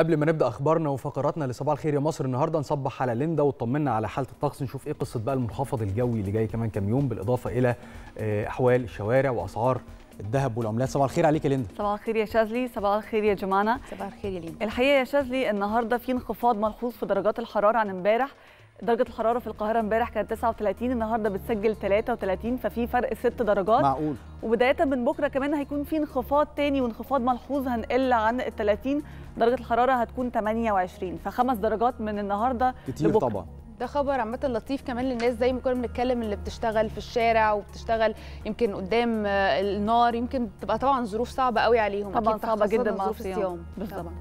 قبل ما نبدا اخبارنا وفقراتنا لصباح الخير يا مصر النهارده نصبح على ليندا وطمنا على حاله الطقس نشوف ايه قصه بقى المنخفض الجوي اللي جاي كمان كام يوم بالاضافه الى آه، احوال الشوارع واسعار الذهب والعملات صباح الخير عليك يا ليندا صباح الخير يا شاذلي صباح الخير يا جمانة صباح الخير يا ليندا الحقيقه يا شاذلي النهارده في انخفاض ملحوظ في درجات الحراره عن امبارح درجه الحراره في القاهره امبارح كانت 39 النهارده بتسجل 33 ففي فرق 6 درجات معقول وبدايه من بكره كمان هيكون في انخفاض تاني وانخفاض ملحوظ هنقل عن ال 30 درجه الحراره هتكون 28 فخمس درجات من النهارده كتير لبكرة. طبعا ده خبر عامه لطيف كمان للناس زي ما كنا بنتكلم اللي بتشتغل في الشارع وبتشتغل يمكن قدام النار يمكن تبقى طبعا ظروف صعبه قوي عليهم طبعا صعبه جدا مع الصيام بالظبط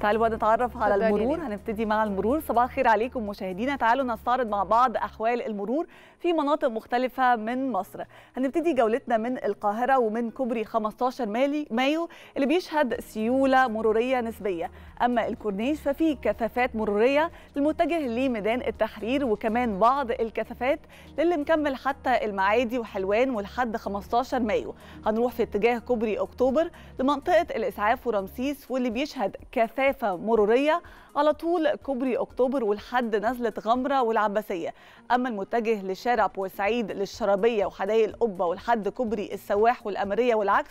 تعالوا بقى نتعرف على المرور هنبتدي مع المرور صباح الخير عليكم مشاهدينا تعالوا نستعرض مع بعض احوال المرور في مناطق مختلفه من مصر هنبتدي جولتنا من القاهره ومن كوبري 15 مالي مايو اللي بيشهد سيوله مروريه نسبيه اما الكورنيش ففي كثافات مروريه المتجه لميدان التحرير وكمان بعض الكثافات للي مكمل حتى المعادي وحلوان ولحد 15 مايو هنروح في اتجاه كوبري اكتوبر لمنطقه الاسعاف ورمسيس واللي بيشهد كثافات مسافة مرورية على طول كوبري أكتوبر والحد نزلة غمرة والعباسية أما المتجه لشارع بورسعيد للشرابية وحدائق القبة والحد كوبري السواح والأمرية والعكس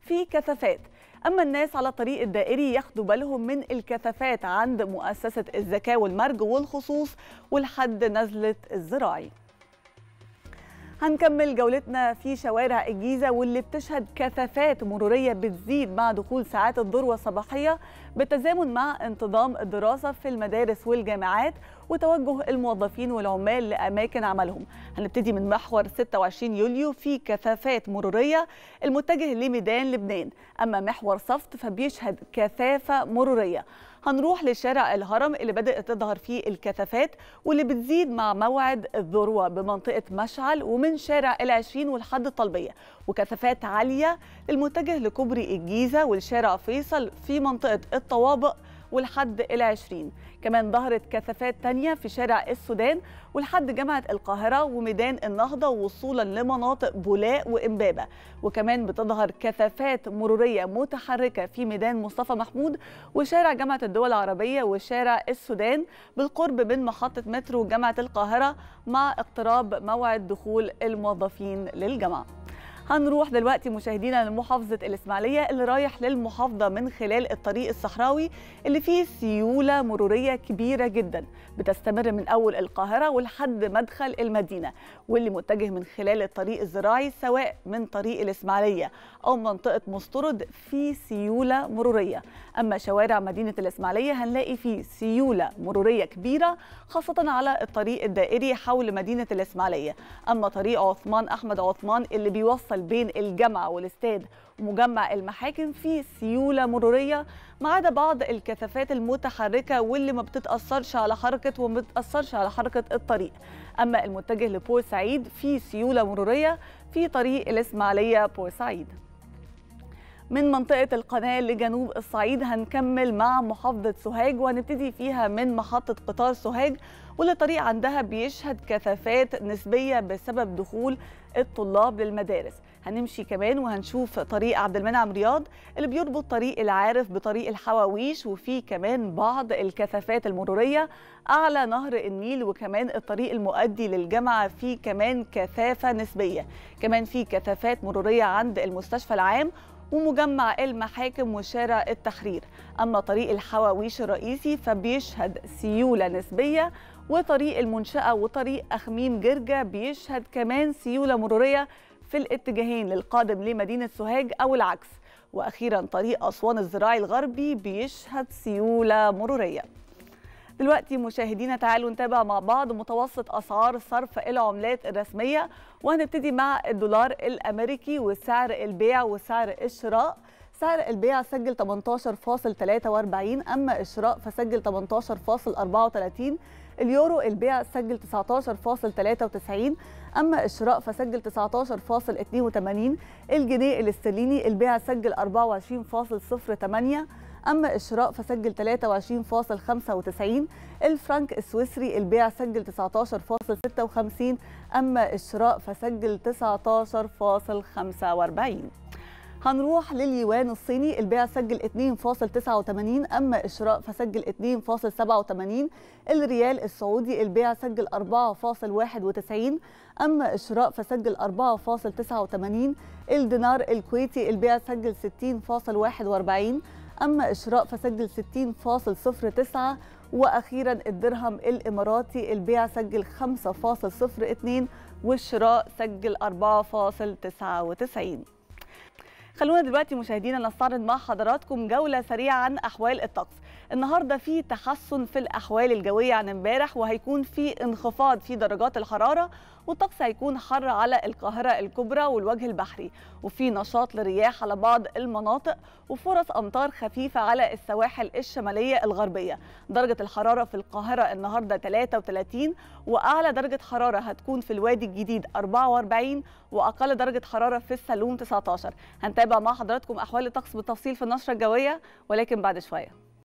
في كثافات أما الناس على الطريق الدائري ياخدوا بالهم من الكثافات عند مؤسسة الزكاة والمرج والخصوص والحد نزلة الزراعي هنكمل جولتنا في شوارع الجيزة واللي بتشهد كثافات مرورية بتزيد مع دخول ساعات الذروة الصباحية بالتزامن مع انتظام الدراسة في المدارس والجامعات وتوجه الموظفين والعمال لأماكن عملهم هنبتدي من محور 26 يوليو في كثافات مرورية المتجه لميدان لبنان أما محور صفت فبيشهد كثافة مرورية هنروح لشارع الهرم اللي بدأت تظهر فيه الكثافات واللي بتزيد مع موعد الذروة بمنطقة مشعل ومن شارع العشرين والحد الطلبية وكثافات عالية المتجه لكوبري الجيزة والشارع فيصل في منطقة الطوابق والحد إلى 20 كمان ظهرت كثافات تانية في شارع السودان والحد جامعة القاهرة وميدان النهضة وصولا لمناطق بولاق وإمبابة وكمان بتظهر كثافات مرورية متحركة في ميدان مصطفى محمود وشارع جامعة الدول العربية وشارع السودان بالقرب من محطة مترو جامعة القاهرة مع اقتراب موعد دخول الموظفين للجامعة هنروح دلوقتي مشاهدينا لمحافظة الإسماعيلية اللي رايح للمحافظة من خلال الطريق الصحراوي اللي فيه سيولة مرورية كبيرة جدا بتستمر من أول القاهرة ولحد مدخل المدينة واللي متجه من خلال الطريق الزراعي سواء من طريق الإسماعيلية أو منطقة مسترد في سيولة مرورية أما شوارع مدينة الإسماعيلية هنلاقي فيه سيولة مرورية كبيرة خاصة على الطريق الدائري حول مدينة الإسماعيلية أما طريق عثمان أحمد عثمان اللي بيوصل بيحصل بين الجامعه والاستاد ومجمع المحاكم في سيوله مروريه ما عدا بعض الكثافات المتحركه واللي ما بتتاثرش على حركه وما بتتأثرش على حركه الطريق اما المتجه لبورسعيد في سيوله مروريه في طريق الاسماعيليه بورسعيد من منطقة القناة لجنوب الصعيد هنكمل مع محافظة سوهاج وهنبتدي فيها من محطة قطار سوهاج واللي الطريق عندها بيشهد كثافات نسبية بسبب دخول الطلاب للمدارس هنمشي كمان وهنشوف طريق عبد المنعم رياض اللي بيربط طريق العارف بطريق الحواويش وفي كمان بعض الكثافات المرورية أعلى نهر النيل وكمان الطريق المؤدي للجامعة في كمان كثافة نسبية كمان في كثافات مرورية عند المستشفى العام ومجمع المحاكم وشارع التحرير أما طريق الحواويش الرئيسي فبيشهد سيولة نسبية وطريق المنشأة وطريق أخميم جرجة بيشهد كمان سيولة مرورية في الاتجاهين للقادم لمدينة سوهاج أو العكس وأخيرا طريق أسوان الزراعي الغربي بيشهد سيولة مرورية دلوقتي مشاهدينا تعالوا نتابع مع بعض متوسط أسعار صرف العملات الرسمية وهنبتدي مع الدولار الأمريكي وسعر البيع وسعر الشراء سعر البيع سجل 18.43 أما الشراء فسجل 18.34 اليورو البيع سجل 19.93 أما الشراء فسجل 19.82 الجنيه الاسترليني البيع سجل 24.08 أما الشراء فسجل 23.95 الفرنك السويسري البيع سجل 19.56 أما الشراء فسجل 19.45 هنروح لليوان الصيني البيع سجل 2.89 أما إشراء فسجل 2.87 الريال السعودي البيع سجل 4.91 أما إشراء فسجل 4.89 الدينار الكويتي البيع سجل 60.41 أما إشراء فسجل 60.09 وأخيرا الدرهم الإماراتي البيع سجل 5.02 والشراء سجل 4.99 خلونا دلوقتي مشاهدينا نستعرض مع حضراتكم جولة سريعة عن أحوال الطقس النهارده في تحسن في الأحوال الجوية عن امبارح وهيكون في انخفاض في درجات الحرارة والطقس هيكون حر على القاهرة الكبرى والوجه البحري وفي نشاط لرياح على بعض المناطق وفرص أمطار خفيفة على السواحل الشمالية الغربية درجة الحرارة في القاهرة النهاردة 33 وأعلى درجة حرارة هتكون في الوادي الجديد 44 وأقل درجة حرارة في السلوم 19 هنتابع مع حضراتكم أحوال الطقس بالتفصيل في النشرة الجوية ولكن بعد شوية